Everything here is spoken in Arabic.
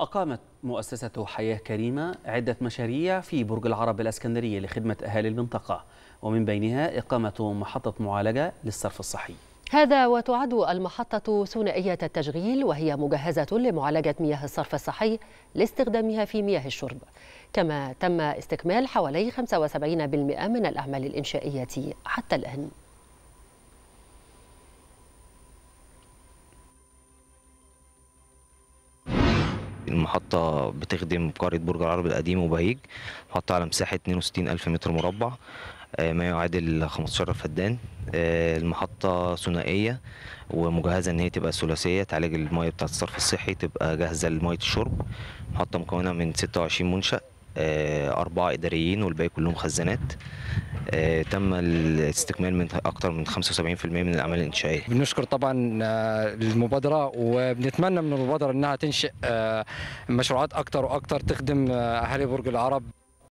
أقامت مؤسسة حياة كريمة عدة مشاريع في برج العرب الأسكندرية لخدمة أهالي المنطقة ومن بينها إقامة محطة معالجة للصرف الصحي هذا وتعد المحطة ثنائية التشغيل وهي مجهزة لمعالجة مياه الصرف الصحي لاستخدامها في مياه الشرب كما تم استكمال حوالي 75% من الأعمال الإنشائية حتى الآن المحطة بتخدم قرية برج العرب القديم وبهيج محطة على مساحة 62 ألف متر مربع آه، ما يعادل 15 فدان آه، المحطة ثنائية ومجهزة إن هي تبقى ثلاثية تعالج المية بتاعة الصرف الصحي تبقى جاهزة لمية الشرب محطة مكونة من 26 منشأ آه، أربعة إداريين والباقي كلهم خزانات آه، تم الاستكمال من اكثر من 75% من الاعمال الانشائيه. بنشكر طبعا آه، المبادره وبنتمنى من المبادره انها تنشئ آه، مشروعات اكثر واكثر تخدم اهالي برج العرب